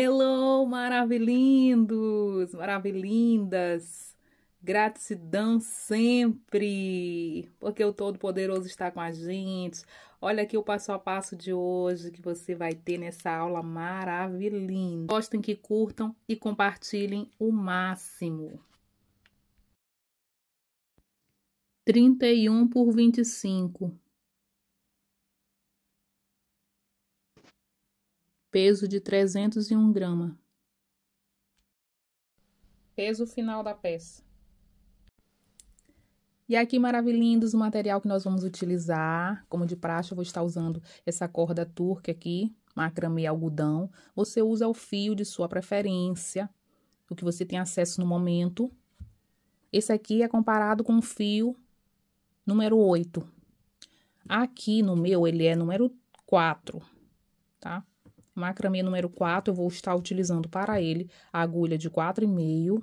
Hello, maravilhindos, maravilhindas. Gratidão sempre, porque o Todo-Poderoso está com a gente. Olha aqui o passo a passo de hoje que você vai ter nessa aula maravilhosa. Gostem que curtam e compartilhem o máximo. 31 por 25 peso de 301 grama. Peso final da peça. E aqui, maravilhindos, o material que nós vamos utilizar, como de praxe, eu vou estar usando essa corda turca aqui, macramê algodão. Você usa o fio de sua preferência, o que você tem acesso no momento. Esse aqui é comparado com o fio número 8. Aqui no meu, ele é número 4, tá? macramê número 4, eu vou estar utilizando para ele a agulha de 4,5.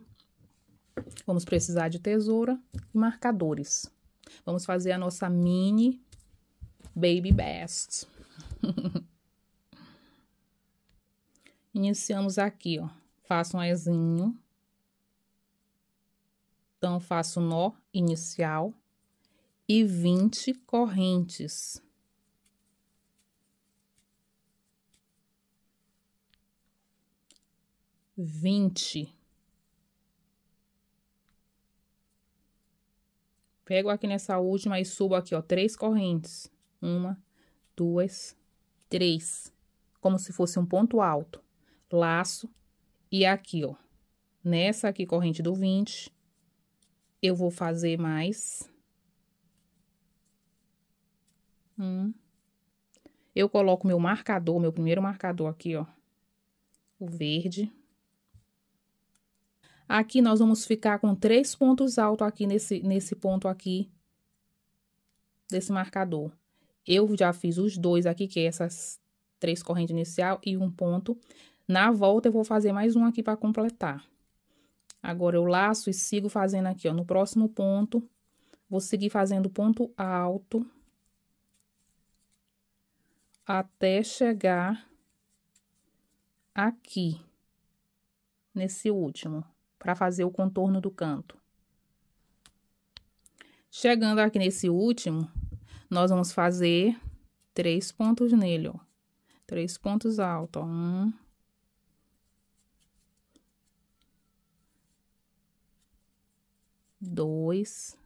Vamos precisar de tesoura e marcadores. Vamos fazer a nossa mini Baby Best. Iniciamos aqui, ó. Faço um Ezinho. Então, faço nó inicial e 20 correntes. vinte. Pego aqui nessa última e subo aqui, ó, três correntes. Uma, duas, três. Como se fosse um ponto alto. Laço. E aqui, ó. Nessa aqui, corrente do vinte, eu vou fazer mais. Um. Eu coloco meu marcador, meu primeiro marcador aqui, ó. O verde. Aqui nós vamos ficar com três pontos altos aqui nesse, nesse ponto aqui desse marcador. Eu já fiz os dois aqui, que é essas três correntes inicial e um ponto. Na volta, eu vou fazer mais um aqui para completar. Agora, eu laço e sigo fazendo aqui, ó, no próximo ponto. Vou seguir fazendo ponto alto. Até chegar aqui, nesse último para fazer o contorno do canto. Chegando aqui nesse último, nós vamos fazer três pontos nele, ó. Três pontos altos, ó. Um. Dois.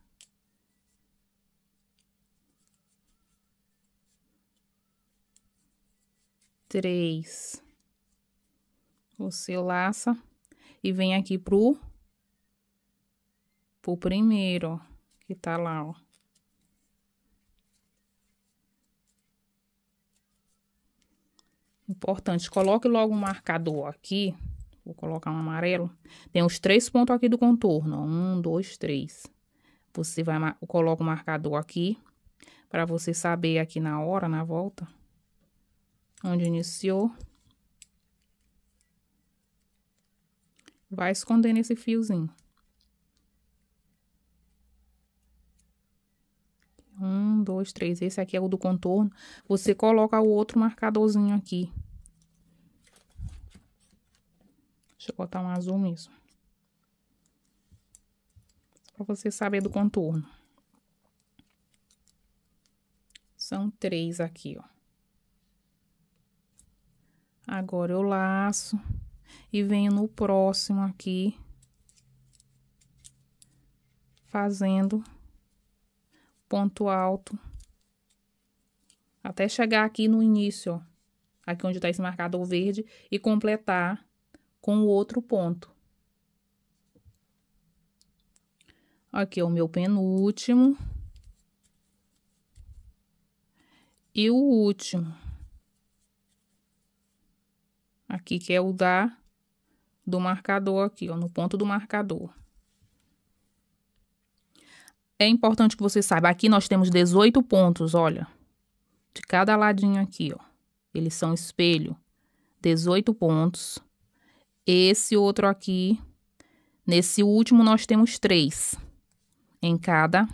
Três. Você laça e vem aqui pro, pro primeiro, ó, que tá lá, ó. Importante, coloque logo um marcador aqui, vou colocar um amarelo. Tem os três pontos aqui do contorno, ó, um, dois, três. Você vai, coloca o marcador aqui, para você saber aqui na hora, na volta, onde iniciou. Vai escondendo esse fiozinho. Um, dois, três. Esse aqui é o do contorno. Você coloca o outro marcadorzinho aqui. Deixa eu botar um azul nisso. Pra você saber do contorno. São três aqui, ó. Agora eu laço e venho no próximo aqui, fazendo ponto alto, até chegar aqui no início, ó, aqui onde tá esse marcador verde, e completar com o outro ponto. Aqui é o meu penúltimo. E o último. Aqui que é o da do marcador aqui, ó, no ponto do marcador. É importante que você saiba, aqui nós temos 18 pontos, olha, de cada ladinho aqui, ó. Eles são espelho, 18 pontos. Esse outro aqui, nesse último nós temos três em cada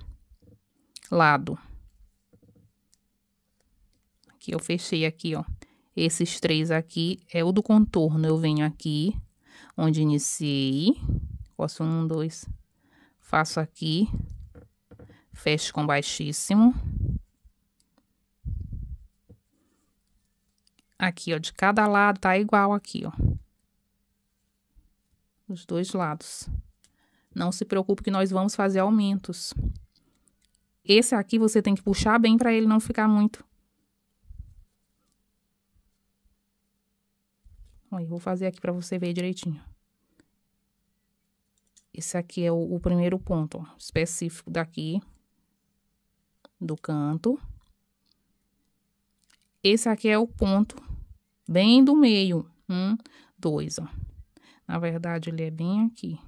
lado. Aqui eu fechei aqui, ó. Esses três aqui é o do contorno. Eu venho aqui, onde iniciei. Coço um, dois. Faço aqui. Fecho com baixíssimo. Aqui, ó, de cada lado tá igual aqui, ó. Os dois lados. Não se preocupe que nós vamos fazer aumentos. Esse aqui você tem que puxar bem para ele não ficar muito vou fazer aqui para você ver direitinho. Esse aqui é o, o primeiro ponto, ó, específico daqui, do canto. Esse aqui é o ponto bem do meio, um, dois, ó. Na verdade, ele é bem aqui.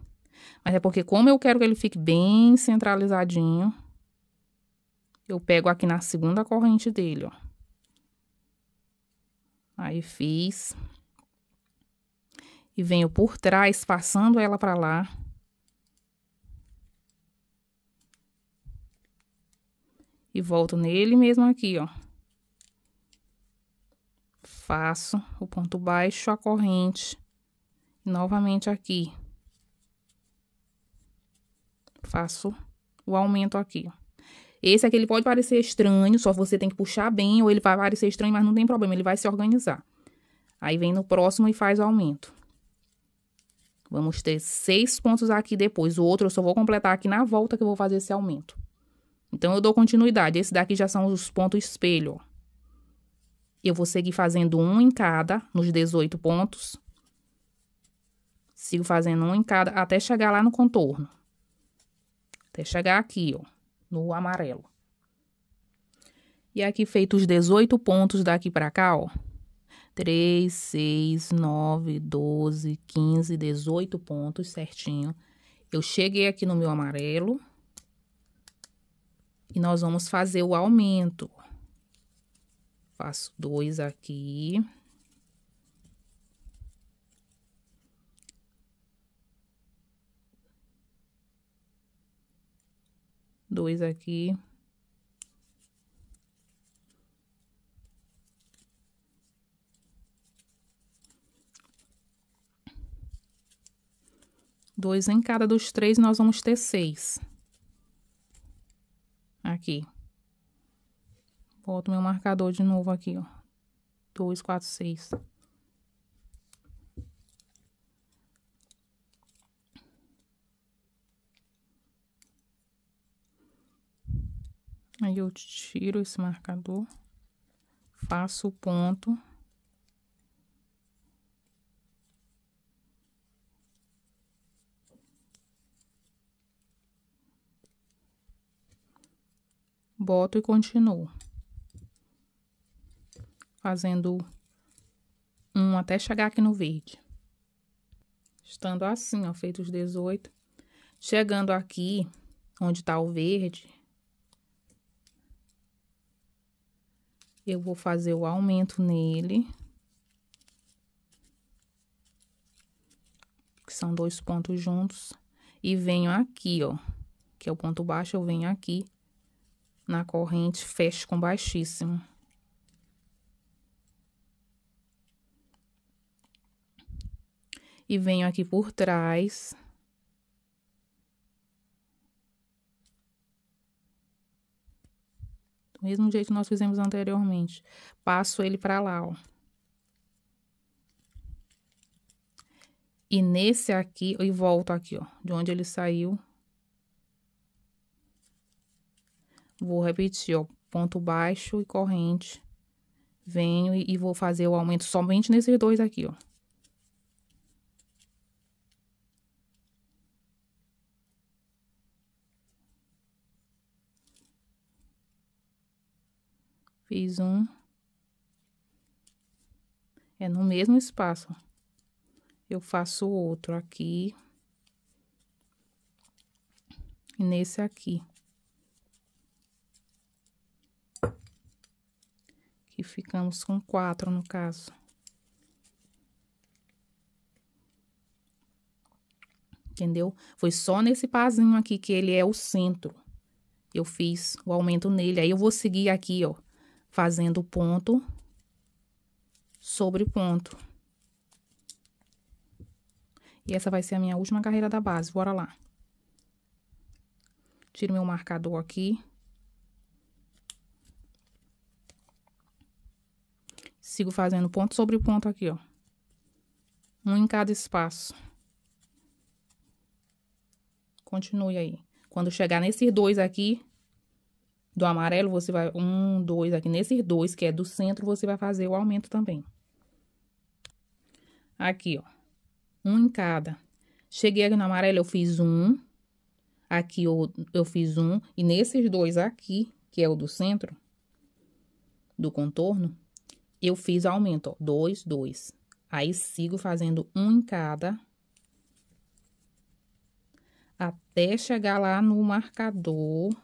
Mas é porque como eu quero que ele fique bem centralizadinho, eu pego aqui na segunda corrente dele, ó. Aí, fiz e venho por trás, passando ela para lá. E volto nele mesmo aqui, ó. Faço o ponto baixo, a corrente. Novamente aqui. Faço o aumento aqui, ó. Esse aqui ele pode parecer estranho, só você tem que puxar bem, ou ele vai parecer estranho, mas não tem problema, ele vai se organizar. Aí vem no próximo e faz o aumento. Vamos ter seis pontos aqui depois. O outro eu só vou completar aqui na volta que eu vou fazer esse aumento. Então, eu dou continuidade. Esse daqui já são os pontos espelho, ó. Eu vou seguir fazendo um em cada, nos 18 pontos. Sigo fazendo um em cada, até chegar lá no contorno. Até chegar aqui, ó, no amarelo. E aqui, feito os 18 pontos daqui pra cá, ó, 3, 6, 9, 12, 15, 18 pontos certinho. Eu cheguei aqui no meu amarelo. E nós vamos fazer o aumento. Faço dois aqui. Dois aqui. Dois em cada dos três, nós vamos ter seis. Aqui. Boto meu marcador de novo aqui, ó. Dois, quatro, seis. Aí eu tiro esse marcador, faço o ponto. boto e continuo. Fazendo um até chegar aqui no verde. Estando assim, ó, feito os 18. Chegando aqui, onde tá o verde, eu vou fazer o aumento nele. Que são dois pontos juntos. E venho aqui, ó, que é o ponto baixo, eu venho aqui na corrente, feche com baixíssimo. E venho aqui por trás. Do mesmo jeito que nós fizemos anteriormente. Passo ele para lá, ó. E nesse aqui, e volto aqui, ó, de onde ele saiu, Vou repetir, ó, ponto baixo e corrente. Venho e, e vou fazer o aumento somente nesses dois aqui, ó. Fiz um. É no mesmo espaço. Eu faço outro aqui. E nesse aqui. e ficamos com quatro no caso. Entendeu? Foi só nesse pazinho aqui que ele é o centro. Eu fiz o aumento nele, aí eu vou seguir aqui, ó, fazendo ponto sobre ponto. E essa vai ser a minha última carreira da base, bora lá. Tiro meu marcador aqui. Sigo fazendo ponto sobre ponto aqui, ó. Um em cada espaço. Continue aí. Quando chegar nesses dois aqui, do amarelo, você vai... Um, dois aqui. Nesses dois, que é do centro, você vai fazer o aumento também. Aqui, ó. Um em cada. Cheguei aqui no amarelo, eu fiz um. Aqui eu, eu fiz um. E nesses dois aqui, que é o do centro, do contorno, eu fiz o aumento, ó, dois, dois. Aí, sigo fazendo um em cada, até chegar lá no marcador,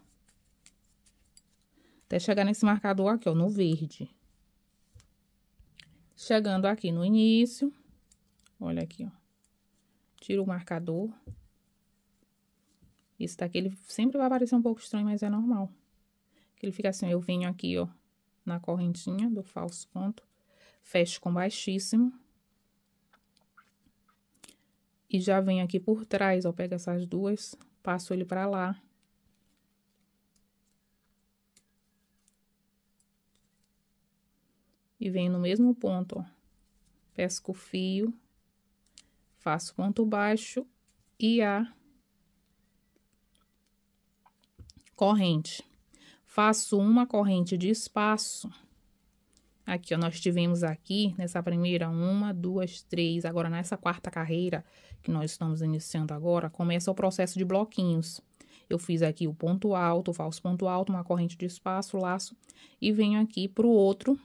até chegar nesse marcador aqui, ó, no verde. Chegando aqui no início, olha aqui, ó, tiro o marcador. Isso daqui, ele sempre vai parecer um pouco estranho, mas é normal. Que ele fica assim, eu venho aqui, ó, na correntinha do falso ponto, fecho com baixíssimo. E já venho aqui por trás, ó, pego essas duas, passo ele pra lá. E venho no mesmo ponto, ó, pesco o fio, faço ponto baixo e a corrente faço uma corrente de espaço. Aqui, ó, nós tivemos aqui, nessa primeira, uma, duas, três. Agora, nessa quarta carreira, que nós estamos iniciando agora, começa o processo de bloquinhos. Eu fiz aqui o ponto alto, o falso ponto alto, uma corrente de espaço, laço, e venho aqui pro outro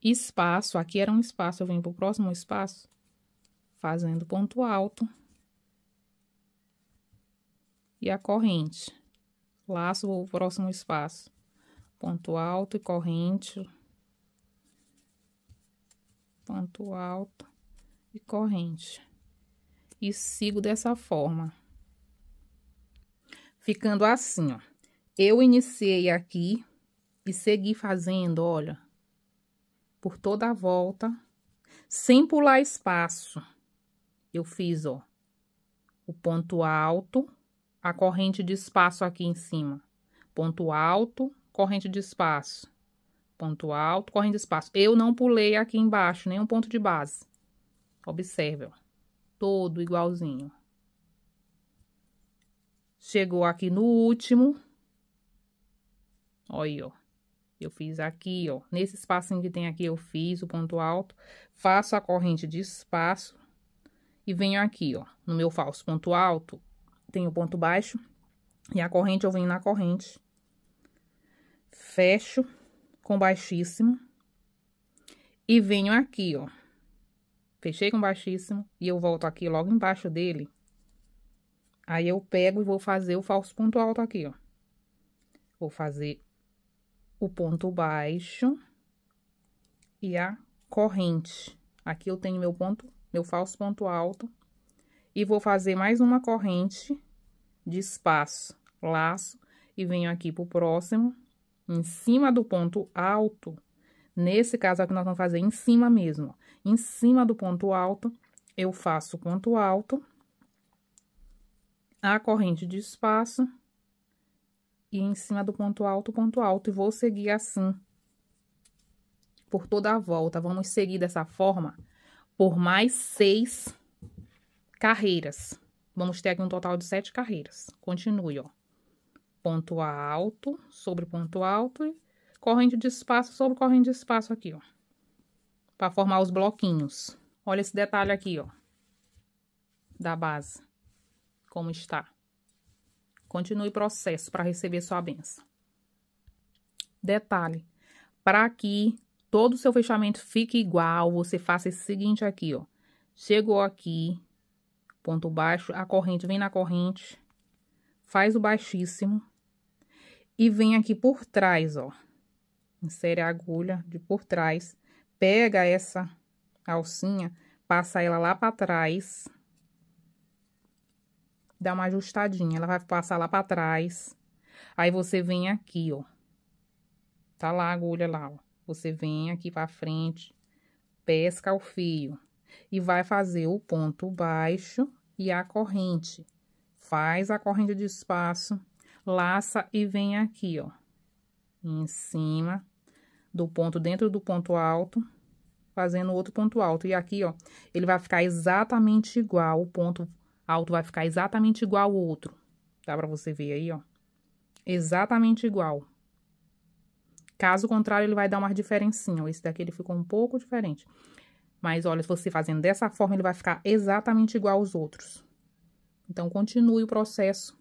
espaço. Aqui era um espaço, eu venho pro próximo espaço, fazendo ponto alto. E a corrente laço o próximo espaço, ponto alto e corrente, ponto alto e corrente. E sigo dessa forma. Ficando assim, ó. Eu iniciei aqui e segui fazendo, olha, por toda a volta, sem pular espaço. Eu fiz, ó, o ponto alto a corrente de espaço aqui em cima. Ponto alto, corrente de espaço. Ponto alto, corrente de espaço. Eu não pulei aqui embaixo nenhum ponto de base. Observe, ó. Todo igualzinho. Chegou aqui no último. Olha ó. Eu fiz aqui, ó. Nesse espacinho que tem aqui, eu fiz o ponto alto. Faço a corrente de espaço. E venho aqui, ó. No meu falso ponto alto, tem o ponto baixo. E a corrente, eu venho na corrente. Fecho com baixíssimo. E venho aqui, ó. Fechei com baixíssimo. E eu volto aqui logo embaixo dele. Aí, eu pego e vou fazer o falso ponto alto aqui, ó. Vou fazer o ponto baixo e a corrente. Aqui eu tenho meu ponto, meu falso ponto alto e vou fazer mais uma corrente de espaço, laço, e venho aqui pro próximo, em cima do ponto alto. Nesse caso aqui, nós vamos fazer em cima mesmo. Em cima do ponto alto, eu faço ponto alto, a corrente de espaço, e em cima do ponto alto, ponto alto, e vou seguir assim por toda a volta. Vamos seguir dessa forma por mais seis Carreiras. Vamos ter aqui um total de sete carreiras. Continue, ó. Ponto alto sobre ponto alto e corrente de espaço sobre corrente de espaço aqui, ó. Para formar os bloquinhos. Olha esse detalhe aqui, ó. Da base. Como está. Continue o processo para receber sua benção. Detalhe. Para que todo o seu fechamento fique igual, você faça esse seguinte aqui, ó. Chegou aqui, ponto baixo, a corrente vem na corrente, faz o baixíssimo e vem aqui por trás, ó. Insere a agulha de por trás, pega essa alcinha, passa ela lá para trás, dá uma ajustadinha, ela vai passar lá para trás. Aí você vem aqui, ó. Tá lá a agulha lá, ó. Você vem aqui para frente, pesca o fio e vai fazer o ponto baixo e a corrente. Faz a corrente de espaço, laça e vem aqui, ó, em cima do ponto, dentro do ponto alto, fazendo outro ponto alto. E aqui, ó, ele vai ficar exatamente igual, o ponto alto vai ficar exatamente igual ao outro. Dá pra você ver aí, ó. Exatamente igual. Caso contrário, ele vai dar uma diferencinha. Esse daqui ele ficou um pouco diferente. Mas olha, se você fazendo dessa forma, ele vai ficar exatamente igual aos outros. Então, continue o processo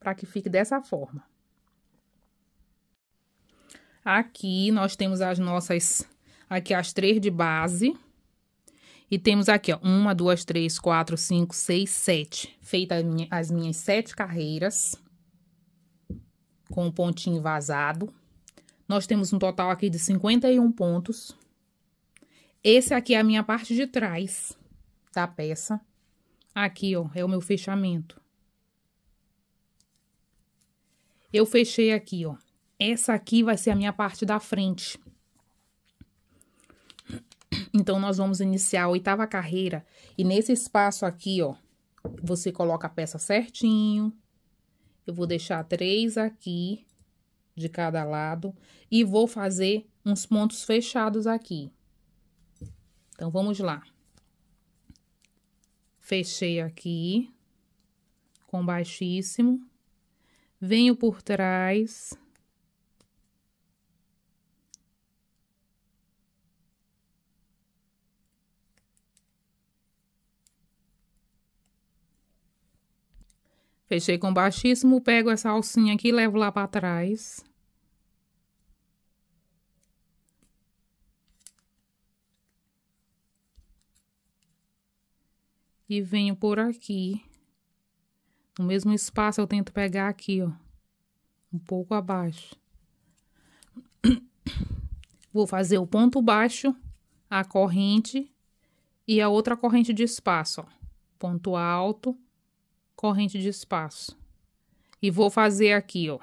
para que fique dessa forma. Aqui nós temos as nossas, aqui as três de base. E temos aqui, ó, uma, duas, três, quatro, cinco, seis, sete. Feita as minhas, sete carreiras. Com o um pontinho vazado. Nós temos um total aqui de 51 pontos. Esse aqui é a minha parte de trás da peça. Aqui, ó, é o meu fechamento. Eu fechei aqui, ó. Essa aqui vai ser a minha parte da frente. Então, nós vamos iniciar a oitava carreira. E nesse espaço aqui, ó, você coloca a peça certinho. Eu vou deixar três aqui de cada lado. E vou fazer uns pontos fechados aqui. Então, vamos lá. Fechei aqui com baixíssimo. Venho por trás. Fechei com baixíssimo, pego essa alcinha aqui e levo lá para trás. e venho por aqui. No mesmo espaço eu tento pegar aqui, ó. Um pouco abaixo. Vou fazer o ponto baixo, a corrente e a outra corrente de espaço, ó. Ponto alto, corrente de espaço. E vou fazer aqui, ó.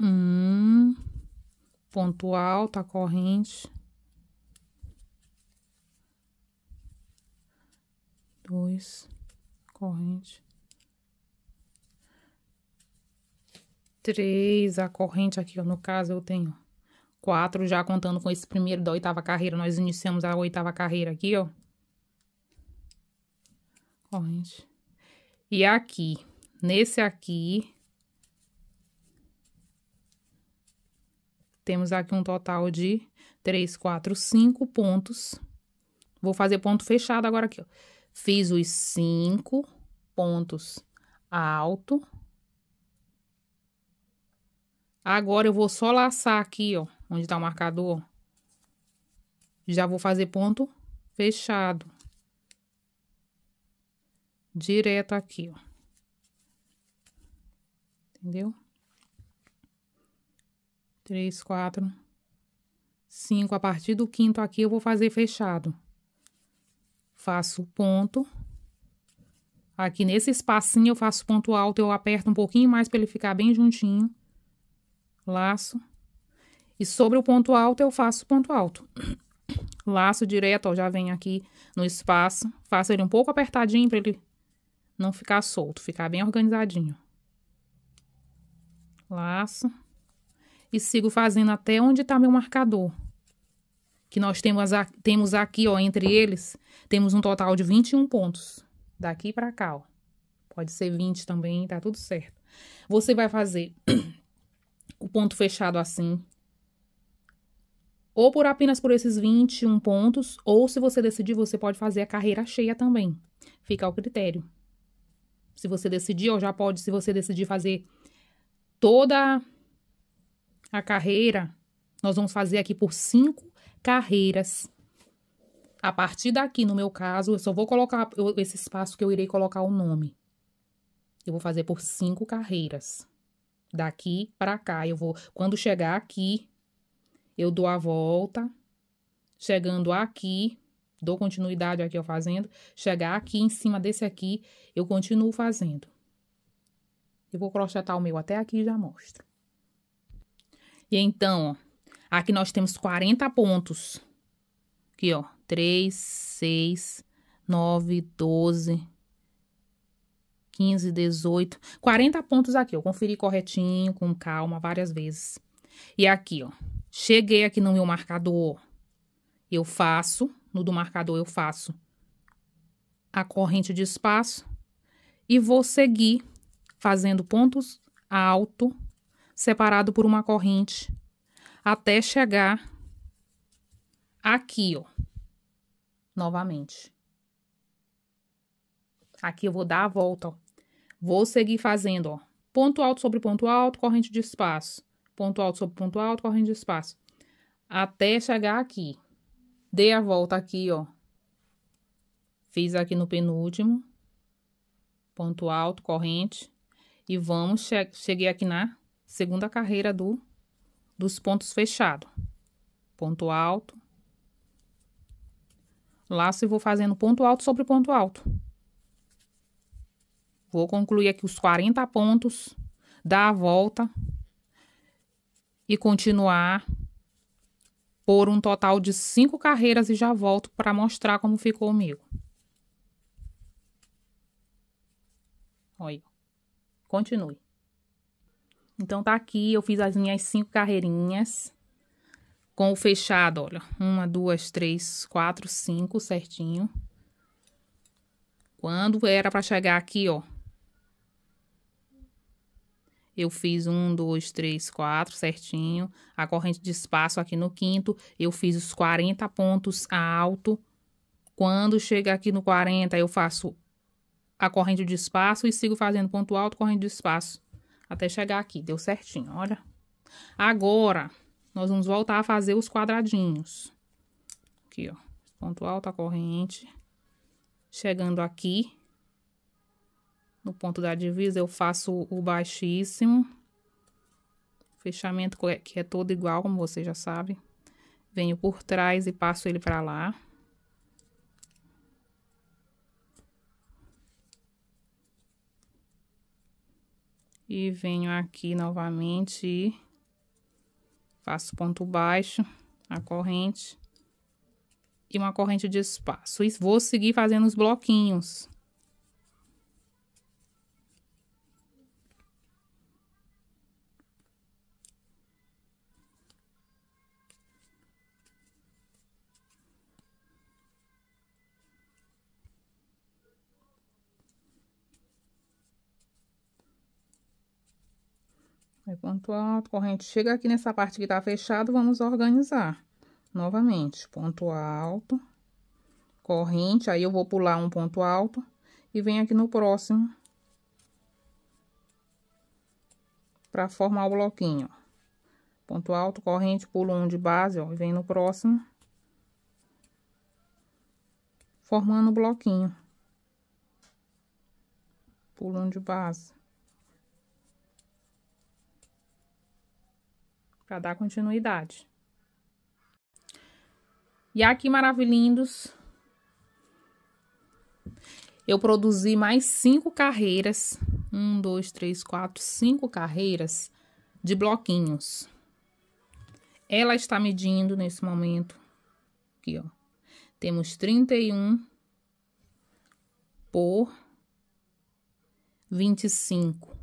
Um, ponto alto, a corrente dois, corrente. Três, a corrente aqui, ó, no caso eu tenho quatro, já contando com esse primeiro da oitava carreira. Nós iniciamos a oitava carreira aqui, ó. Corrente. E aqui, nesse aqui, temos aqui um total de 3, 4, 5 pontos. Vou fazer ponto fechado agora aqui, ó. Fiz os cinco pontos alto. Agora eu vou só laçar aqui, ó, onde tá o marcador. Já vou fazer ponto fechado. Direto aqui, ó. Entendeu? Três, quatro, cinco. A partir do quinto aqui eu vou fazer fechado faço ponto. Aqui nesse espacinho eu faço ponto alto, eu aperto um pouquinho mais para ele ficar bem juntinho. Laço. E sobre o ponto alto eu faço ponto alto. Laço direto, ó, já vem aqui no espaço. Faço ele um pouco apertadinho para ele não ficar solto, ficar bem organizadinho. Laço. E sigo fazendo até onde está meu marcador que nós temos, a, temos aqui, ó, entre eles, temos um total de 21 pontos. Daqui para cá, ó. Pode ser 20 também, tá tudo certo. Você vai fazer o ponto fechado assim, ou por apenas por esses 21 pontos, ou se você decidir, você pode fazer a carreira cheia também. Fica ao critério. Se você decidir, ou já pode, se você decidir fazer toda a carreira, nós vamos fazer aqui por 5 carreiras. A partir daqui, no meu caso, eu só vou colocar esse espaço que eu irei colocar o nome. Eu vou fazer por cinco carreiras. Daqui para cá, eu vou. Quando chegar aqui, eu dou a volta. Chegando aqui, dou continuidade aqui, eu fazendo. Chegar aqui em cima desse aqui, eu continuo fazendo. Eu vou crochetar o meu até aqui e já mostro. E então, ó, Aqui nós temos 40 pontos. Aqui, ó. 3, 6, 9, 12, 15, 18. 40 pontos aqui, ó. Conferi corretinho, com calma, várias vezes. E aqui, ó. Cheguei aqui no meu marcador. Eu faço, no do marcador eu faço a corrente de espaço e vou seguir fazendo pontos alto separado por uma corrente até chegar aqui, ó. Novamente. Aqui eu vou dar a volta, ó. Vou seguir fazendo, ó. Ponto alto sobre ponto alto, corrente de espaço. Ponto alto sobre ponto alto, corrente de espaço. Até chegar aqui. Dei a volta aqui, ó. Fiz aqui no penúltimo. Ponto alto, corrente. E vamos, che cheguei aqui na segunda carreira do dos pontos fechados. Ponto alto. Laço e vou fazendo ponto alto sobre ponto alto. Vou concluir aqui os 40 pontos, dar a volta e continuar por um total de cinco carreiras e já volto para mostrar como ficou o meu. Olha, continue. Então, tá aqui, eu fiz as minhas cinco carreirinhas com o fechado, olha. Uma, duas, três, quatro, cinco, certinho. Quando era para chegar aqui, ó. Eu fiz um, dois, três, quatro, certinho. A corrente de espaço aqui no quinto, eu fiz os 40 pontos alto. Quando chega aqui no 40, eu faço a corrente de espaço e sigo fazendo ponto alto, corrente de espaço até chegar aqui, deu certinho, olha. Agora, nós vamos voltar a fazer os quadradinhos. Aqui, ó, ponto alto, a corrente. Chegando aqui, no ponto da divisa, eu faço o baixíssimo. Fechamento que é, é todo igual, como você já sabe. Venho por trás e passo ele pra lá. E venho aqui novamente e faço ponto baixo, a corrente e uma corrente de espaço. E vou seguir fazendo os bloquinhos. Ponto alto, corrente. Chega aqui nessa parte que tá fechado, vamos organizar. Novamente, ponto alto, corrente. Aí, eu vou pular um ponto alto e venho aqui no próximo. Pra formar o bloquinho, Ponto alto, corrente, pulo um de base, ó, e venho no próximo. Formando o bloquinho. Pulo um de base. para dar continuidade. E aqui, maravilhindos, eu produzi mais cinco carreiras. Um, dois, três, quatro, cinco carreiras de bloquinhos. Ela está medindo nesse momento. Aqui, ó. Temos 31 por 25.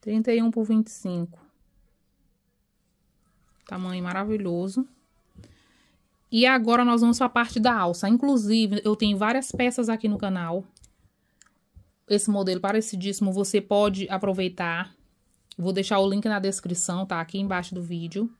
31 por 25. Tamanho maravilhoso. E agora nós vamos para a parte da alça. Inclusive, eu tenho várias peças aqui no canal. Esse modelo parecidíssimo, você pode aproveitar. Vou deixar o link na descrição, tá? Aqui embaixo do vídeo.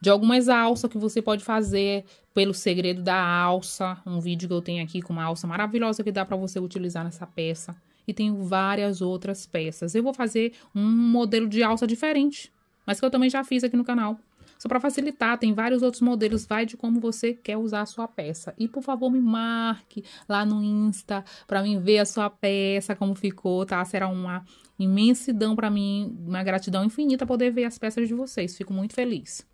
De algumas alças que você pode fazer pelo segredo da alça. Um vídeo que eu tenho aqui com uma alça maravilhosa que dá para você utilizar nessa peça. E tenho várias outras peças. Eu vou fazer um modelo de alça diferente. Mas que eu também já fiz aqui no canal. Só para facilitar, tem vários outros modelos, vai de como você quer usar a sua peça. E por favor, me marque lá no Insta para mim ver a sua peça, como ficou, tá? Será uma imensidão para mim, uma gratidão infinita poder ver as peças de vocês. Fico muito feliz.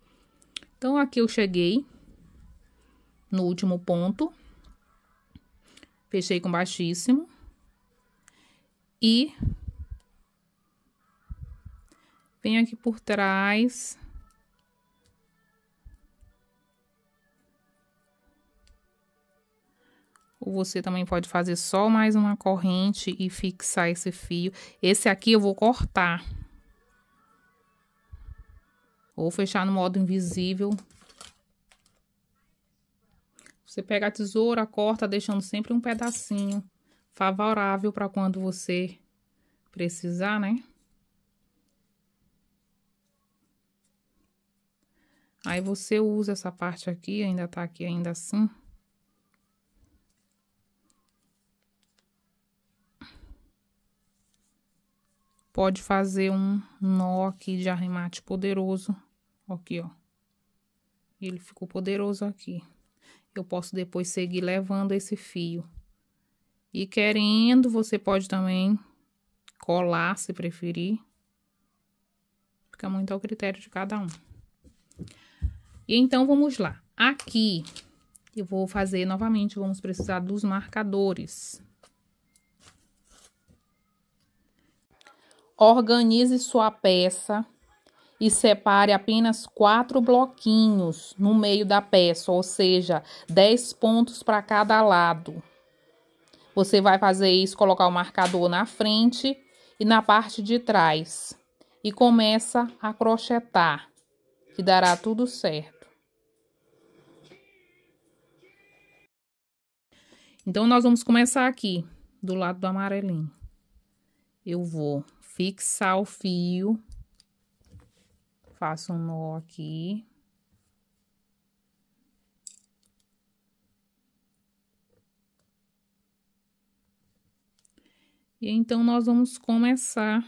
Então aqui eu cheguei no último ponto. Fechei com baixíssimo. E venho aqui por trás ou você também pode fazer só mais uma corrente e fixar esse fio. Esse aqui eu vou cortar. Ou fechar no modo invisível. Você pega a tesoura, corta, deixando sempre um pedacinho favorável para quando você precisar, né? Aí você usa essa parte aqui, ainda tá aqui ainda assim. pode fazer um nó aqui de arremate poderoso, aqui, ó. Ele ficou poderoso aqui. Eu posso depois seguir levando esse fio. E querendo, você pode também colar, se preferir. Fica muito ao critério de cada um. E então, vamos lá. Aqui, eu vou fazer novamente, vamos precisar dos marcadores. Organize sua peça e separe apenas quatro bloquinhos no meio da peça, ou seja, dez pontos para cada lado. Você vai fazer isso, colocar o marcador na frente e na parte de trás. E começa a crochetar, que dará tudo certo. Então, nós vamos começar aqui, do lado do amarelinho. Eu vou fixar o fio. Faço um nó aqui. E então, nós vamos começar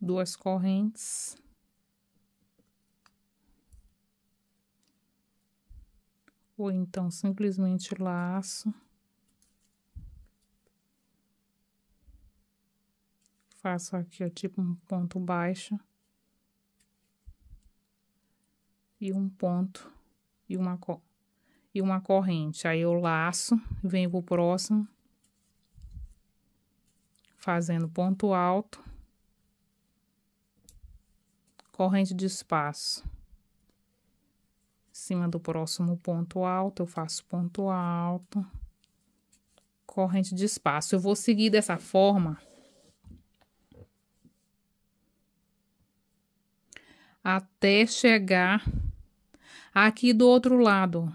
duas correntes. ou então simplesmente laço. Faço aqui, ó, tipo um ponto baixo. E um ponto e uma, e uma corrente. Aí eu laço, venho pro próximo. Fazendo ponto alto. Corrente de espaço cima do próximo ponto alto, eu faço ponto alto, corrente de espaço. Eu vou seguir dessa forma até chegar aqui do outro lado,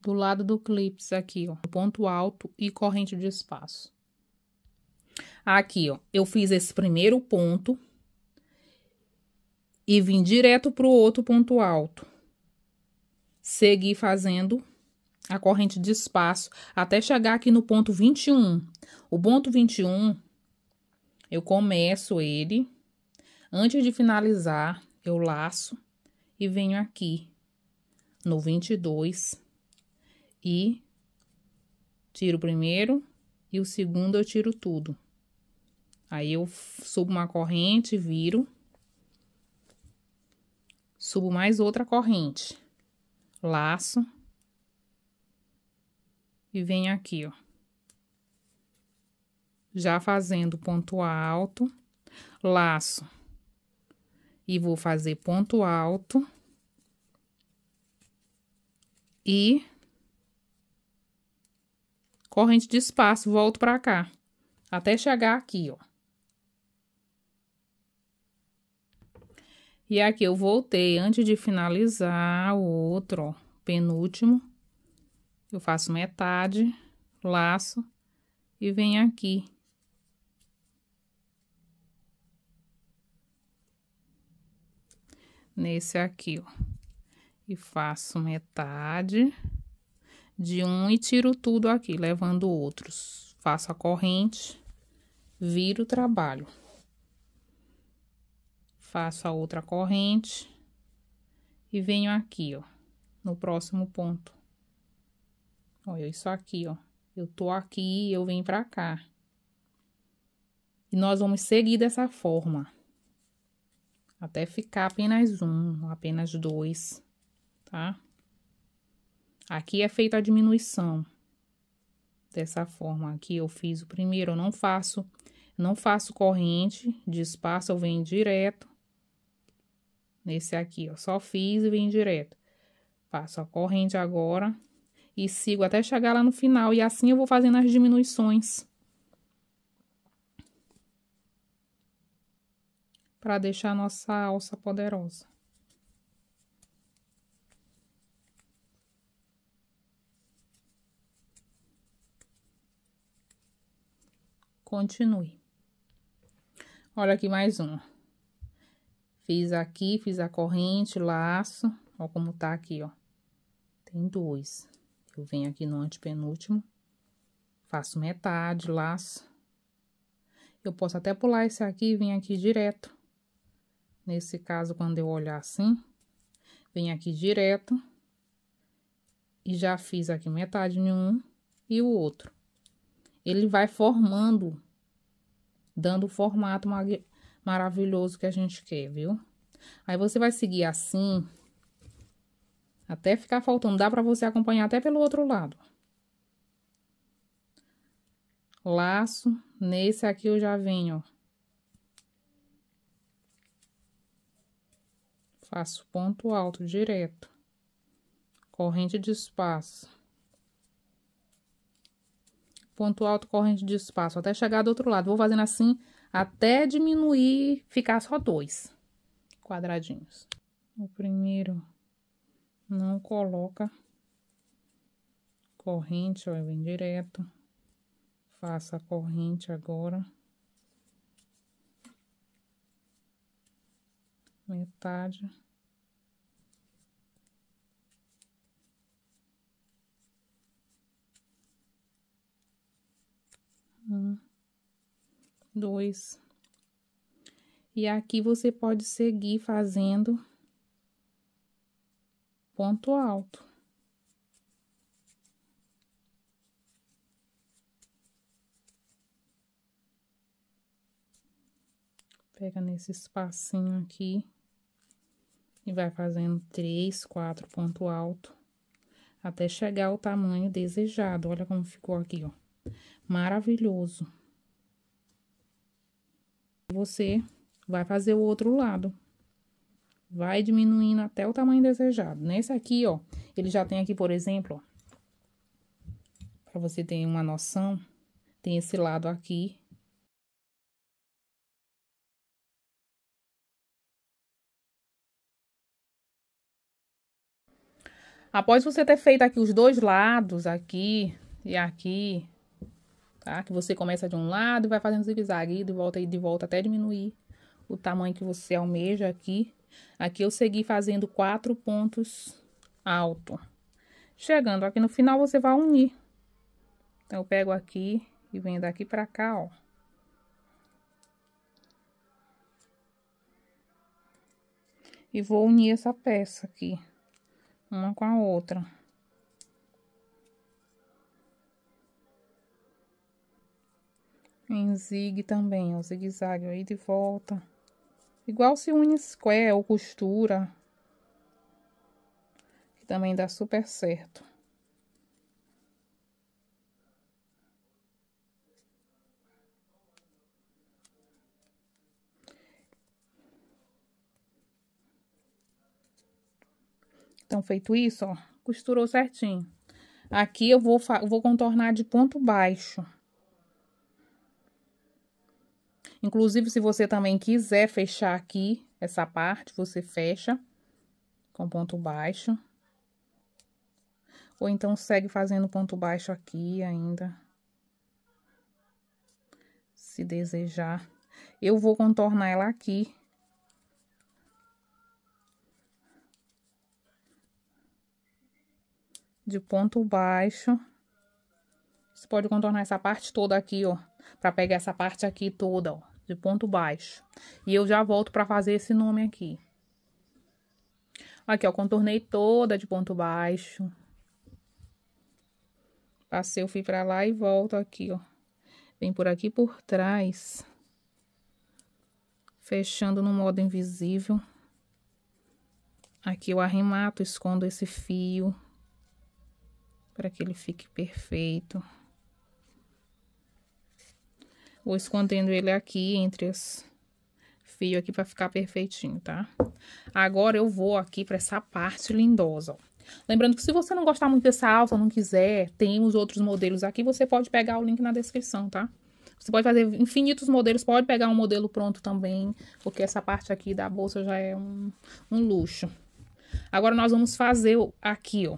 do lado do eclipse aqui, ó, ponto alto e corrente de espaço. Aqui, ó, eu fiz esse primeiro ponto, e vim direto para o outro ponto alto. Segui fazendo a corrente de espaço até chegar aqui no ponto 21. O ponto 21, eu começo ele. Antes de finalizar, eu laço e venho aqui no 22 e tiro o primeiro e o segundo eu tiro tudo. Aí eu subo uma corrente, viro Subo mais outra corrente. Laço. E venho aqui, ó. Já fazendo ponto alto, laço. E vou fazer ponto alto. E corrente de espaço, volto pra cá, até chegar aqui, ó. E aqui eu voltei, antes de finalizar o outro, ó, penúltimo, eu faço metade, laço e venho aqui. Nesse aqui, ó. E faço metade de um e tiro tudo aqui, levando outros. Faço a corrente, viro o trabalho faço a outra corrente e venho aqui, ó, no próximo ponto. Olha isso aqui, ó. Eu tô aqui e eu venho pra cá. E nós vamos seguir dessa forma. Até ficar apenas um, apenas dois, tá? Aqui é feita a diminuição. Dessa forma, aqui eu fiz o primeiro, eu não faço, não faço corrente de espaço, eu venho direto nesse aqui, ó. Só fiz e vim direto. Faço a corrente agora e sigo até chegar lá no final. E assim eu vou fazendo as diminuições. Para deixar a nossa alça poderosa. Continue. Olha aqui mais uma Fiz aqui, fiz a corrente, laço, ó como tá aqui, ó. Tem dois. Eu venho aqui no antepenúltimo, faço metade, laço. Eu posso até pular esse aqui e vir aqui direto. Nesse caso, quando eu olhar assim, vem aqui direto. E já fiz aqui metade de um e o outro. Ele vai formando, dando o formato maravilhoso que a gente quer, viu? Aí você vai seguir assim, até ficar faltando. Dá pra você acompanhar até pelo outro lado. Laço, nesse aqui eu já venho, ó. Faço ponto alto direto. Corrente de espaço. Ponto alto, corrente de espaço, até chegar do outro lado. Vou fazendo assim até diminuir, ficar só dois quadradinhos. O primeiro não coloca corrente, ó, é eu venho direto, faço a corrente agora. Metade. Um dois. E aqui você pode seguir fazendo ponto alto. Pega nesse espacinho aqui e vai fazendo três, quatro ponto alto até chegar ao tamanho desejado. Olha como ficou aqui, ó. Maravilhoso você vai fazer o outro lado. Vai diminuindo até o tamanho desejado. Nesse aqui, ó, ele já tem aqui, por exemplo, ó, pra você ter uma noção, tem esse lado aqui. Após você ter feito aqui os dois lados, aqui e aqui, tá? Que você começa de um lado, e vai fazendo zigue-zague, de volta e de volta até diminuir o tamanho que você almeja aqui. Aqui eu segui fazendo quatro pontos alto. Chegando aqui no final, você vai unir. Então, eu pego aqui e venho daqui pra cá, ó. E vou unir essa peça aqui, uma com a outra. Em zigue também, ó, zigue-zague aí de volta. Igual se une square ou costura. Que também dá super certo. Então, feito isso, ó, costurou certinho. Aqui eu vou, vou contornar de ponto baixo. Inclusive, se você também quiser fechar aqui essa parte, você fecha com ponto baixo. Ou então, segue fazendo ponto baixo aqui ainda. Se desejar. Eu vou contornar ela aqui. De ponto baixo. Você pode contornar essa parte toda aqui, ó. Pra pegar essa parte aqui toda, ó de ponto baixo. E eu já volto para fazer esse nome aqui. Aqui, ó, contornei toda de ponto baixo. Passei o fio pra lá e volto aqui, ó. Vem por aqui por trás. Fechando no modo invisível. Aqui eu arremato, escondo esse fio. para que ele fique perfeito. Vou escondendo ele aqui entre os fios aqui para ficar perfeitinho, tá? Agora eu vou aqui para essa parte lindosa, ó. Lembrando que se você não gostar muito dessa alça, não quiser, temos outros modelos aqui, você pode pegar o link na descrição, tá? Você pode fazer infinitos modelos, pode pegar um modelo pronto também, porque essa parte aqui da bolsa já é um, um luxo. Agora, nós vamos fazer aqui, ó,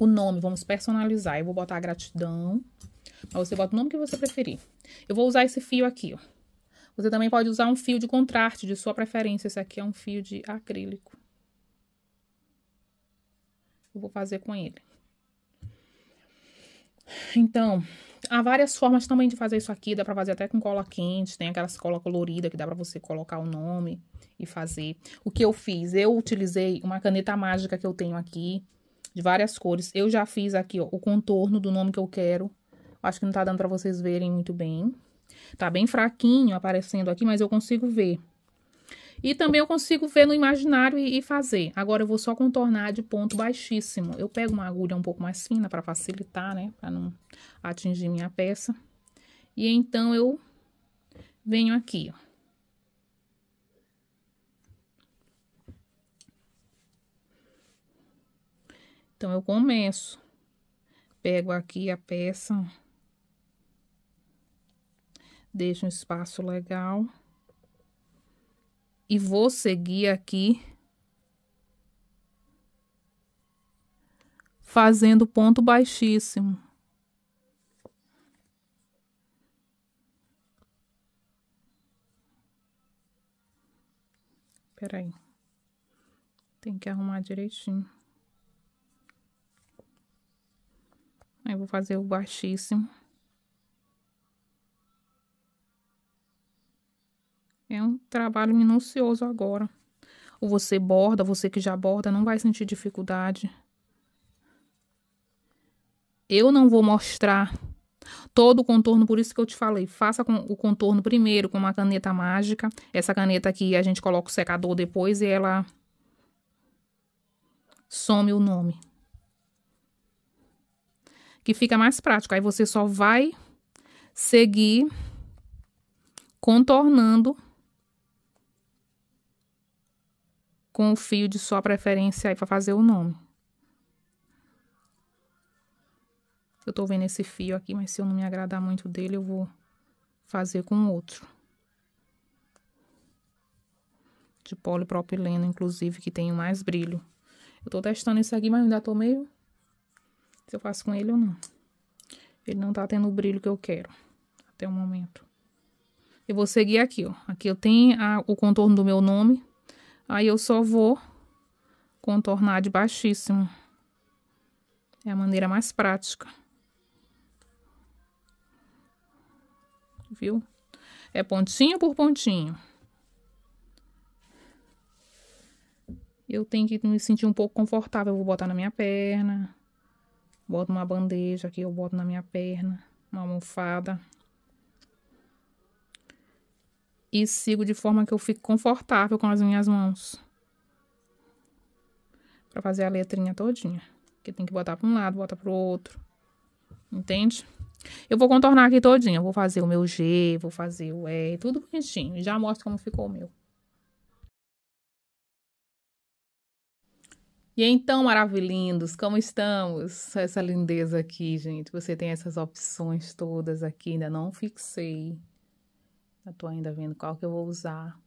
o nome, vamos personalizar. Eu vou botar gratidão, mas você bota o nome que você preferir. Eu vou usar esse fio aqui, ó. Você também pode usar um fio de contraste de sua preferência. Esse aqui é um fio de acrílico. Eu vou fazer com ele. Então, há várias formas também de fazer isso aqui. Dá pra fazer até com cola quente. Tem aquelas cola colorida que dá pra você colocar o nome e fazer. O que eu fiz? Eu utilizei uma caneta mágica que eu tenho aqui. De várias cores. Eu já fiz aqui, ó, o contorno do nome que eu quero. Acho que não tá dando pra vocês verem muito bem. Tá bem fraquinho aparecendo aqui, mas eu consigo ver. E também eu consigo ver no imaginário e, e fazer. Agora, eu vou só contornar de ponto baixíssimo. Eu pego uma agulha um pouco mais fina pra facilitar, né? Pra não atingir minha peça. E então, eu venho aqui, ó. Então, eu começo. Pego aqui a peça, Deixa um espaço legal. E vou seguir aqui. Fazendo ponto baixíssimo. Peraí. Tem que arrumar direitinho. Aí, vou fazer o baixíssimo. É um trabalho minucioso agora. Ou você borda, você que já borda, não vai sentir dificuldade. Eu não vou mostrar todo o contorno, por isso que eu te falei, faça com o contorno primeiro com uma caneta mágica. Essa caneta aqui a gente coloca o secador depois e ela some o nome. Que fica mais prático. Aí você só vai seguir contornando com o fio de sua preferência aí para fazer o nome. Eu tô vendo esse fio aqui, mas se eu não me agradar muito dele, eu vou fazer com outro. De polipropileno, inclusive, que tem mais brilho. Eu tô testando esse aqui, mas ainda tô meio... Se eu faço com ele ou não. Ele não tá tendo o brilho que eu quero, até o momento. Eu vou seguir aqui, ó. Aqui eu tenho a, o contorno do meu nome. Aí eu só vou contornar de baixíssimo. É a maneira mais prática. Viu? É pontinho por pontinho. Eu tenho que me sentir um pouco confortável. Eu vou botar na minha perna. Boto uma bandeja aqui, eu boto na minha perna. Uma almofada e sigo de forma que eu fique confortável com as minhas mãos. Pra fazer a letrinha todinha. Que tem que botar pra um lado, bota pro outro. Entende? Eu vou contornar aqui todinha. Vou fazer o meu G, vou fazer o E, tudo bonitinho. Já mostro como ficou o meu. E então, maravilhindos, como estamos? Essa lindeza aqui, gente. Você tem essas opções todas aqui, ainda não fixei. Eu tô ainda vendo qual que eu vou usar.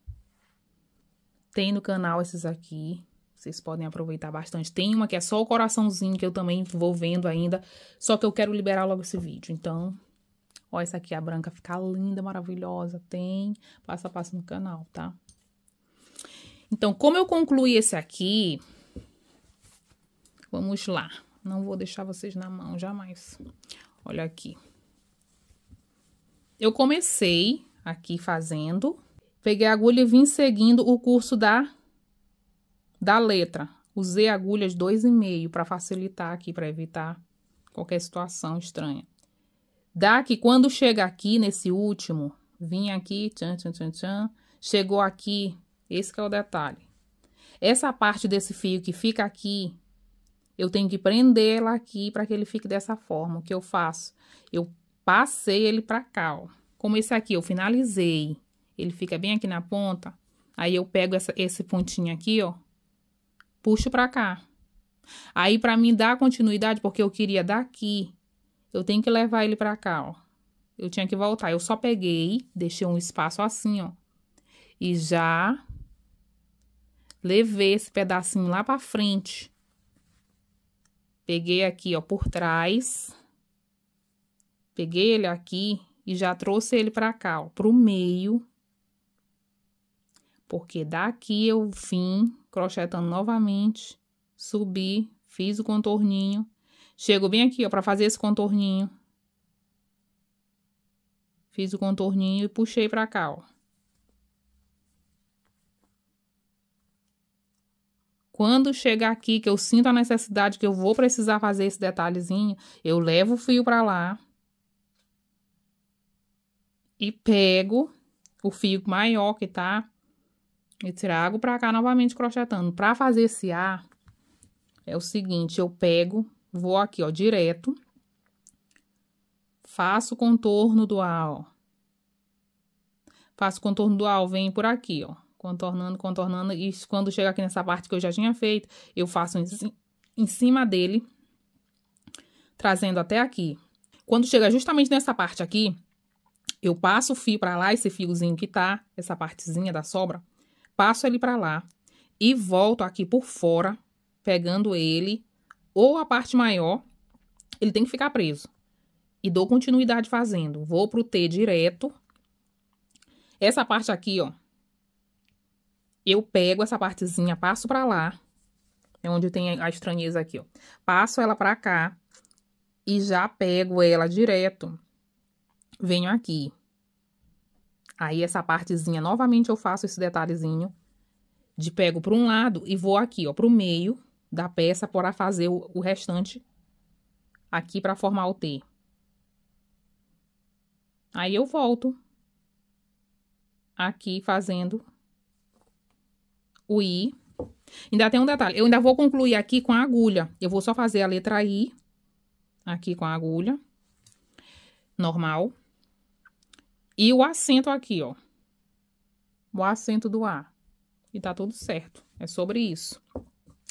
Tem no canal esses aqui. Vocês podem aproveitar bastante. Tem uma que é só o coraçãozinho, que eu também vou vendo ainda. Só que eu quero liberar logo esse vídeo. Então, ó, essa aqui, a branca, fica linda, maravilhosa. Tem passo a passo no canal, tá? Então, como eu concluí esse aqui, vamos lá. Não vou deixar vocês na mão, jamais. Olha aqui. Eu comecei aqui fazendo. Peguei a agulha e vim seguindo o curso da, da letra. Usei agulhas 2,5 para facilitar aqui, para evitar qualquer situação estranha. Daqui, quando chega aqui nesse último, vim aqui, tchan, tchan, tchan, tchan, chegou aqui, esse é o detalhe. Essa parte desse fio que fica aqui, eu tenho que prender ela aqui para que ele fique dessa forma. O que eu faço? Eu passei ele para cá, ó. Como esse aqui, eu finalizei, ele fica bem aqui na ponta, aí eu pego essa, esse pontinho aqui, ó, puxo pra cá. Aí, pra mim dar continuidade, porque eu queria daqui, eu tenho que levar ele pra cá, ó. Eu tinha que voltar, eu só peguei, deixei um espaço assim, ó, e já levei esse pedacinho lá pra frente. Peguei aqui, ó, por trás. Peguei ele aqui e já trouxe ele para cá, ó, pro meio. Porque daqui eu vim crochetando novamente, subi, fiz o contorninho. Chego bem aqui, ó, para fazer esse contorninho. Fiz o contorninho e puxei para cá, ó. Quando chegar aqui, que eu sinto a necessidade que eu vou precisar fazer esse detalhezinho, eu levo o fio para lá e pego o fio maior que tá e trago pra cá novamente crochetando. Pra fazer esse A, é o seguinte, eu pego, vou aqui, ó, direto, faço o contorno do A, ó. Faço o contorno do A, vem venho por aqui, ó, contornando, contornando, e quando chega aqui nessa parte que eu já tinha feito, eu faço em cima dele, trazendo até aqui. Quando chega justamente nessa parte aqui, eu passo o fio para lá, esse fiozinho que tá, essa partezinha da sobra, passo ele para lá e volto aqui por fora, pegando ele, ou a parte maior, ele tem que ficar preso. E dou continuidade fazendo. Vou pro T direto. Essa parte aqui, ó, eu pego essa partezinha, passo para lá, é onde tem a estranheza aqui, ó. Passo ela para cá e já pego ela direto venho aqui. Aí, essa partezinha, novamente eu faço esse detalhezinho de pego para um lado e vou aqui, ó, para o meio da peça para fazer o, o restante aqui para formar o T. Aí, eu volto aqui fazendo o I. Ainda tem um detalhe, eu ainda vou concluir aqui com a agulha. Eu vou só fazer a letra I aqui com a agulha normal. E o acento aqui, ó. O acento do A. E tá tudo certo. É sobre isso.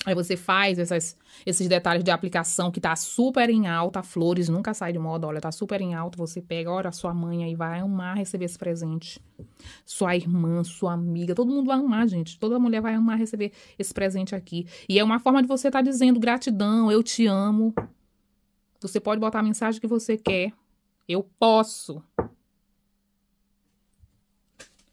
Aí você faz essas, esses detalhes de aplicação que tá super em alta, flores nunca sai de moda, olha, tá super em alta, você pega, olha, sua mãe aí vai amar receber esse presente. Sua irmã, sua amiga, todo mundo vai amar, gente. Toda mulher vai amar receber esse presente aqui. E é uma forma de você estar tá dizendo gratidão, eu te amo. Você pode botar a mensagem que você quer. Eu posso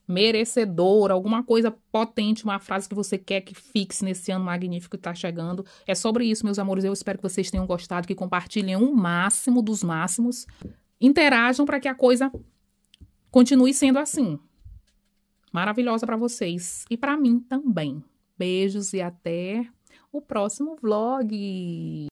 merecedor, alguma coisa potente, uma frase que você quer que fixe nesse ano magnífico que está chegando. É sobre isso, meus amores. Eu espero que vocês tenham gostado, que compartilhem o um máximo dos máximos. Interajam para que a coisa continue sendo assim. Maravilhosa para vocês e para mim também. Beijos e até o próximo vlog.